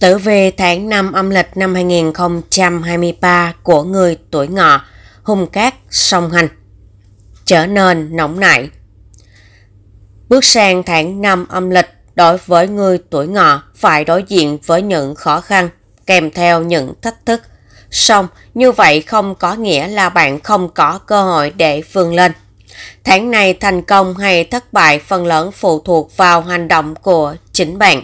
Tử vi tháng 5 âm lịch năm 2023 của người tuổi ngọ, hung cát, song hành, trở nên nóng nảy. Bước sang tháng 5 âm lịch, đối với người tuổi ngọ phải đối diện với những khó khăn kèm theo những thách thức. Song, như vậy không có nghĩa là bạn không có cơ hội để vươn lên. Tháng này thành công hay thất bại phần lớn phụ thuộc vào hành động của chính bạn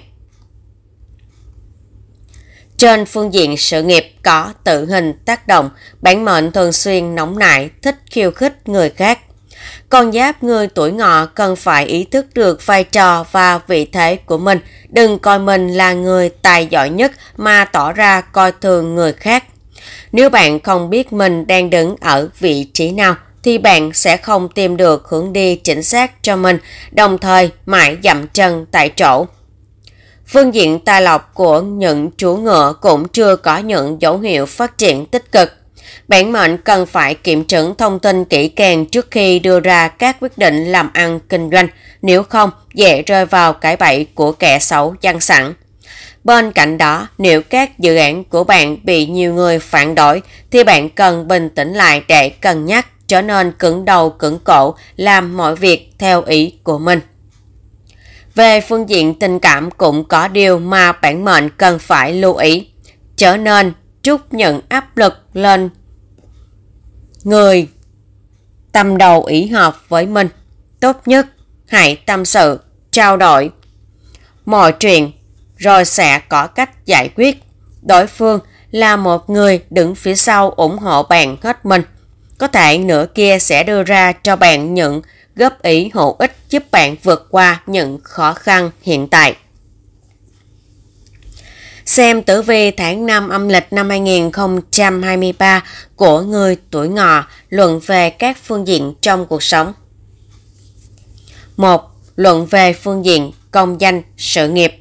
trên phương diện sự nghiệp có tự hình tác động, bản mệnh thường xuyên nóng nảy, thích khiêu khích người khác. Con giáp người tuổi ngọ cần phải ý thức được vai trò và vị thế của mình, đừng coi mình là người tài giỏi nhất mà tỏ ra coi thường người khác. Nếu bạn không biết mình đang đứng ở vị trí nào, thì bạn sẽ không tìm được hướng đi chính xác cho mình, đồng thời mãi dậm chân tại chỗ. Phương diện tài lộc của những chú ngựa cũng chưa có những dấu hiệu phát triển tích cực. Bản mệnh cần phải kiểm chứng thông tin kỹ càng trước khi đưa ra các quyết định làm ăn kinh doanh, nếu không dễ rơi vào cái bẫy của kẻ xấu gian sẵn. Bên cạnh đó, nếu các dự án của bạn bị nhiều người phản đối thì bạn cần bình tĩnh lại để cân nhắc, trở nên cứng đầu cứng cổ, làm mọi việc theo ý của mình. Về phương diện tình cảm cũng có điều mà bản mệnh cần phải lưu ý. Trở nên trút những áp lực lên người tâm đầu ý hợp với mình. Tốt nhất hãy tâm sự, trao đổi mọi chuyện rồi sẽ có cách giải quyết. Đối phương là một người đứng phía sau ủng hộ bạn hết mình. Có thể nửa kia sẽ đưa ra cho bạn những góp ý hữu ích giúp bạn vượt qua những khó khăn hiện tại. Xem tử vi tháng 5 âm lịch năm 2023 của người tuổi ngọ luận về các phương diện trong cuộc sống. 1. Luận về phương diện công danh, sự nghiệp.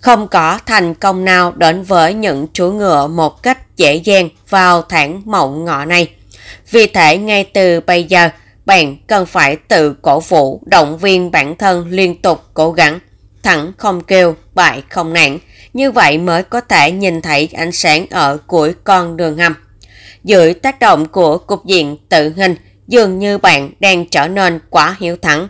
Không có thành công nào đến với những chú ngựa một cách dễ dàng vào tháng mộng ngọ này. Vì thế ngay từ bây giờ, bạn cần phải tự cổ vũ, động viên bản thân liên tục cố gắng. Thẳng không kêu, bại không nản. Như vậy mới có thể nhìn thấy ánh sáng ở cuối con đường hầm. Dưới tác động của cục diện tự hình, dường như bạn đang trở nên quá hiếu thẳng.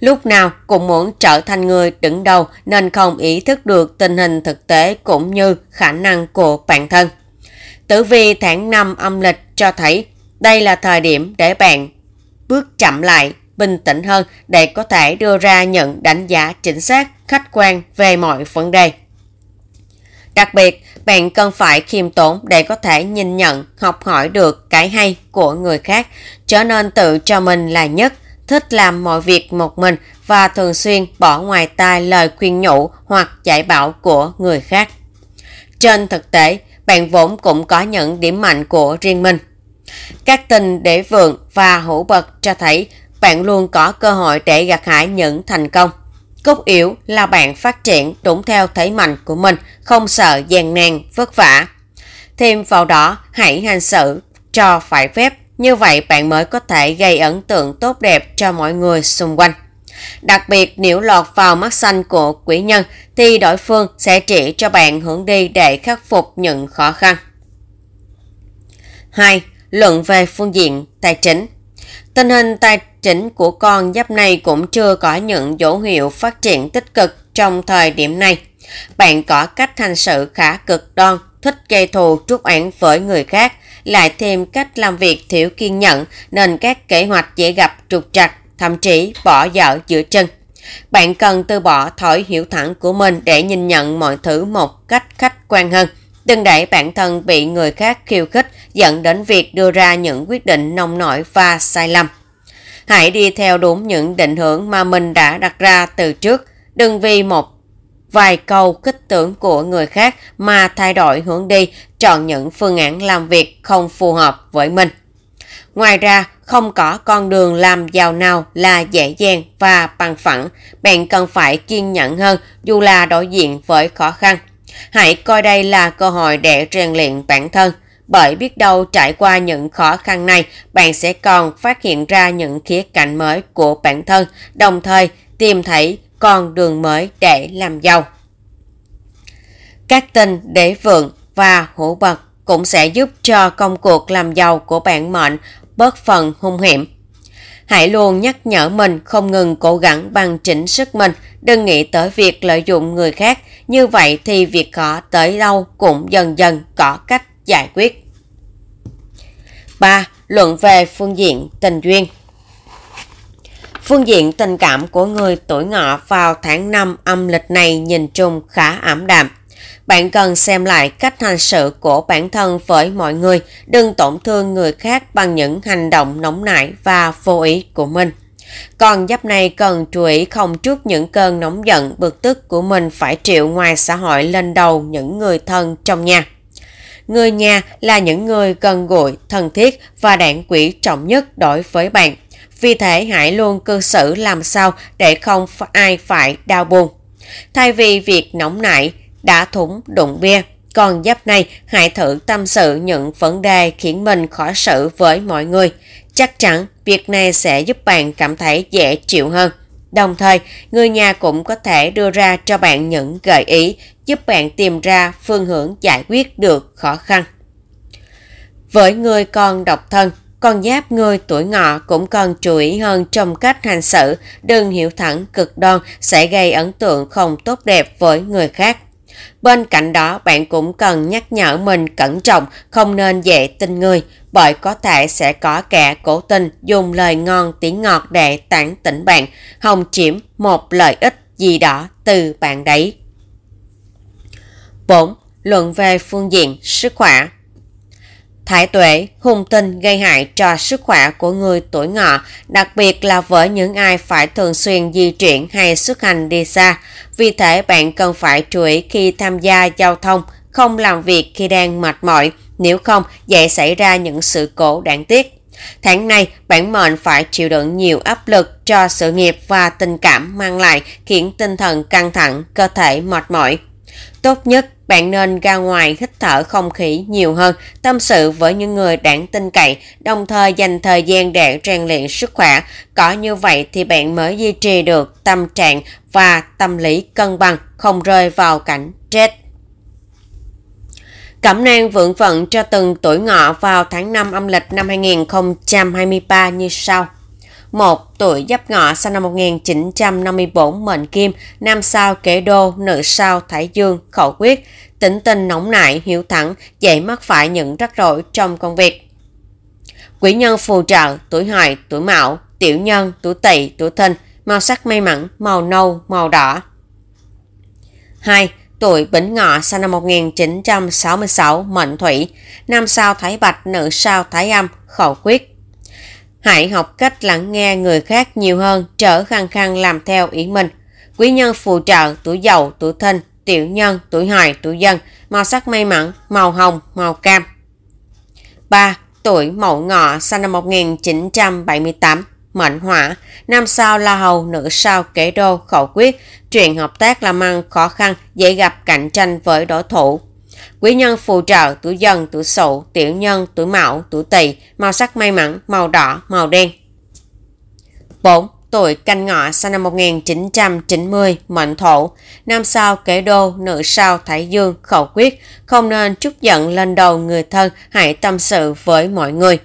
Lúc nào cũng muốn trở thành người đứng đầu nên không ý thức được tình hình thực tế cũng như khả năng của bản thân. Tử vi tháng 5 âm lịch cho thấy đây là thời điểm để bạn bước chậm lại, bình tĩnh hơn để có thể đưa ra nhận đánh giá chính xác, khách quan về mọi vấn đề. Đặc biệt, bạn cần phải khiêm tốn để có thể nhìn nhận, học hỏi được cái hay của người khác, trở nên tự cho mình là nhất, thích làm mọi việc một mình và thường xuyên bỏ ngoài tai lời khuyên nhủ hoặc dạy bảo của người khác. Trên thực tế, bạn vốn cũng có những điểm mạnh của riêng mình các tình để vượng và hữu bật cho thấy bạn luôn có cơ hội để gặt hái những thành công. Cốt yếu là bạn phát triển đúng theo thế mạnh của mình, không sợ gian nan, vất vả. Thêm vào đó, hãy hành xử cho phải phép, như vậy bạn mới có thể gây ấn tượng tốt đẹp cho mọi người xung quanh. Đặc biệt nếu lọt vào mắt xanh của quỷ nhân thì đối phương sẽ chỉ cho bạn hướng đi để khắc phục những khó khăn. 2 luận về phương diện tài chính. Tình hình tài chính của con giáp này cũng chưa có những dấu hiệu phát triển tích cực trong thời điểm này. Bạn có cách hành sự khá cực đoan, thích gây thù trút oán với người khác, lại thêm cách làm việc thiếu kiên nhẫn nên các kế hoạch dễ gặp trục trặc, thậm chí bỏ dở giữa chân. Bạn cần từ bỏ thói hiểu thẳng của mình để nhìn nhận mọi thứ một cách khách quan hơn đừng để bản thân bị người khác khiêu khích dẫn đến việc đưa ra những quyết định nông nổi và sai lầm. Hãy đi theo đúng những định hướng mà mình đã đặt ra từ trước, đừng vì một vài câu kích tưởng của người khác mà thay đổi hướng đi, chọn những phương án làm việc không phù hợp với mình. Ngoài ra, không có con đường làm giàu nào là dễ dàng và bằng phẳng, bạn cần phải kiên nhẫn hơn dù là đối diện với khó khăn. Hãy coi đây là cơ hội để rèn luyện bản thân, bởi biết đâu trải qua những khó khăn này, bạn sẽ còn phát hiện ra những khía cạnh mới của bản thân, đồng thời tìm thấy con đường mới để làm giàu. Các tinh đế vượng và hữu bậc cũng sẽ giúp cho công cuộc làm giàu của bạn mệnh bớt phần hung hiểm hãy luôn nhắc nhở mình không ngừng cố gắng bằng chỉnh sức mình, đừng nghĩ tới việc lợi dụng người khác, như vậy thì việc khó tới đâu cũng dần dần có cách giải quyết. 3. Luận về phương diện tình duyên Phương diện tình cảm của người tuổi ngọ vào tháng 5 âm lịch này nhìn chung khá ảm đạm. Bạn cần xem lại cách hành xử của bản thân với mọi người, đừng tổn thương người khác bằng những hành động nóng nảy và vô ý của mình. còn giáp này cần chú ý không trước những cơn nóng giận bực tức của mình phải triệu ngoài xã hội lên đầu những người thân trong nhà. Người nhà là những người gần gũi, thân thiết và đảng quỷ trọng nhất đối với bạn. Vì thế hãy luôn cư xử làm sao để không ai phải đau buồn. Thay vì việc nóng nảy, đã thủng đụng bia. Còn giáp này hãy thử tâm sự những vấn đề khiến mình khó xử với mọi người. Chắc chắn việc này sẽ giúp bạn cảm thấy dễ chịu hơn. Đồng thời, người nhà cũng có thể đưa ra cho bạn những gợi ý giúp bạn tìm ra phương hướng giải quyết được khó khăn. Với người còn độc thân, con giáp người tuổi ngọ cũng cần chú ý hơn trong cách hành xử, đừng hiểu thẳng cực đoan sẽ gây ấn tượng không tốt đẹp với người khác. Bên cạnh đó, bạn cũng cần nhắc nhở mình cẩn trọng, không nên dễ tin người, bởi có thể sẽ có kẻ cố tình dùng lời ngon tiếng ngọt để tán tỉnh bạn, hồng chiếm một lợi ích gì đó từ bạn đấy. 4. Luận về phương diện sức khỏe Hải tuệ, hung tinh gây hại cho sức khỏe của người tuổi ngọ, đặc biệt là với những ai phải thường xuyên di chuyển hay xuất hành đi xa. Vì thế bạn cần phải chú ý khi tham gia giao thông, không làm việc khi đang mệt mỏi, nếu không dễ xảy ra những sự cố đáng tiếc. Tháng này, bản mệnh phải chịu đựng nhiều áp lực cho sự nghiệp và tình cảm mang lại khiến tinh thần căng thẳng, cơ thể mệt mỏi, Tốt nhất bạn nên ra ngoài hít thở không khí nhiều hơn, tâm sự với những người đáng tin cậy, đồng thời dành thời gian để rèn luyện sức khỏe. Có như vậy thì bạn mới duy trì được tâm trạng và tâm lý cân bằng, không rơi vào cảnh chết Cẩm nang vượng vận cho từng tuổi ngọ vào tháng 5 âm lịch năm 2023 như sau một tuổi giáp ngọ sinh năm 1954 mệnh kim, nam sao kế đô, nữ sao thái dương, khẩu quyết, tĩnh tình nóng nại, hiểu thẳng, dễ mắc phải những rắc rối trong công việc. quý nhân phù trợ, tuổi hợi, tuổi mão, tiểu nhân, tuổi tỵ, tuổi thìn, màu sắc may mắn, màu nâu, màu đỏ. 2. Tuổi Bính Ngọ sinh năm 1966, mệnh thủy, nam sao Thái Bạch, nữ sao Thái Âm, khẩu quyết Hãy học cách lắng nghe người khác nhiều hơn, trở khăng khăng làm theo ý mình. Quý nhân phù trợ, tuổi giàu, tuổi thìn, tiểu nhân, tuổi hợi, tuổi dân, màu sắc may mắn, màu hồng, màu cam. 3. Tuổi Mậu Ngọ sinh năm 1978, mệnh hỏa, năm sao La Hầu, nữ sao Kế Đô, khẩu quyết, chuyện hợp tác làm ăn khó khăn, dễ gặp cạnh tranh với đối thủ, Quý nhân phù trợ tuổi dần, tuổi sậu, tiểu nhân, tuổi mão, tuổi tỵ, màu sắc may mắn, màu đỏ, màu đen. 4. Tuổi canh ngọ sinh năm 1990, mệnh thổ. Nam sao kế đô, nữ sao thái dương, khẩu quyết. Không nên trút giận lên đầu người thân, hãy tâm sự với mọi người.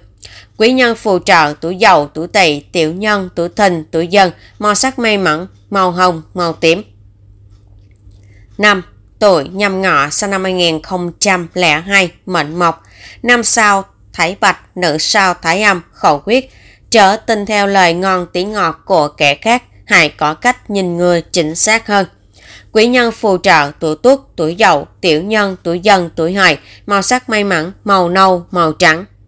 Quý nhân phù trợ tuổi dậu, tuổi tỵ, tiểu nhân, tuổi thìn, tuổi dần màu sắc may mắn, màu hồng, màu tím. 5 tuổi nhâm ngọ sinh năm 2002, mệnh mộc, năm sao thái bạch, nữ sao thái âm, khẩu quyết, trở tin theo lời ngon tiếng ngọt của kẻ khác, hãy có cách nhìn người chính xác hơn. Quý nhân phù trợ tuổi tuất, tuổi dậu, tiểu nhân, tuổi dần, tuổi hợi, màu sắc may mắn, màu nâu, màu trắng.